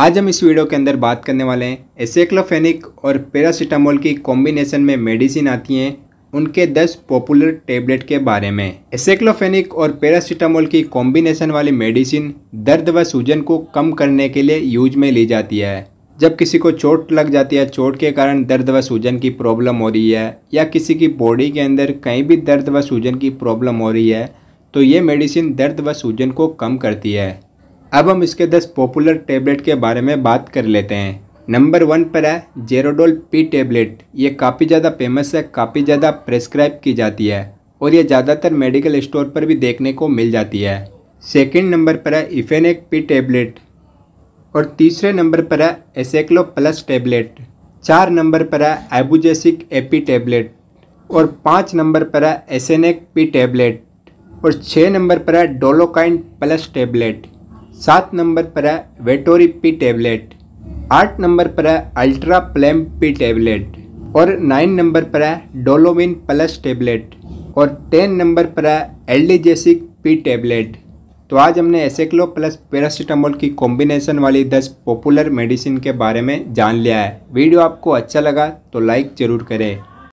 आज हम इस वीडियो के अंदर बात करने वाले हैं एसेक्लोफेनिक और पैरासीटामोल की कॉम्बिनेशन में मेडिसिन आती हैं उनके 10 पॉपुलर टेबलेट के बारे में एसेक्लोफेनिक और पैरासीटामोल की कॉम्बिनेशन वाली मेडिसिन दर्द व सूजन को कम करने के लिए यूज में ली जाती है जब किसी को चोट लग जाती है चोट के कारण दर्द व सूजन की प्रॉब्लम हो रही है या किसी की बॉडी के अंदर कहीं भी दर्द व सूजन की प्रॉब्लम हो रही है तो ये मेडिसिन दर्द व सूजन को कम करती है अब हम इसके दस पॉपुलर टेबलेट के बारे में बात कर लेते हैं नंबर वन पर है जेरोडोल पी टेबलेट ये काफ़ी ज़्यादा फेमस है काफ़ी ज़्यादा प्रेस्क्राइब की जाती है और ये ज़्यादातर मेडिकल स्टोर पर भी देखने को मिल जाती है सेकेंड नंबर पर है इफेनेक पी टेबलेट और तीसरे नंबर पर है एसेक्लो प्लस टेबलेट चार नंबर पर है एबुजेसिक एपी टेबलेट और पाँच नंबर पर है एसेनेक पी टेबलेट और छः नंबर पर है डोलोकाइन प्लस टेबलेट सात नंबर पर है वेटोरिपी टेबलेट आठ नंबर पर है अल्ट्रा प्लेम पी टेबलेट और नाइन नंबर पर है डोलोविन प्लस टेबलेट और टेन नंबर पर है एल्डीजेसिक पी टेबलेट तो आज हमने एसेक्लो प्लस पैरासीटामोल की कॉम्बिनेशन वाली 10 पॉपुलर मेडिसिन के बारे में जान लिया है वीडियो आपको अच्छा लगा तो लाइक ज़रूर करें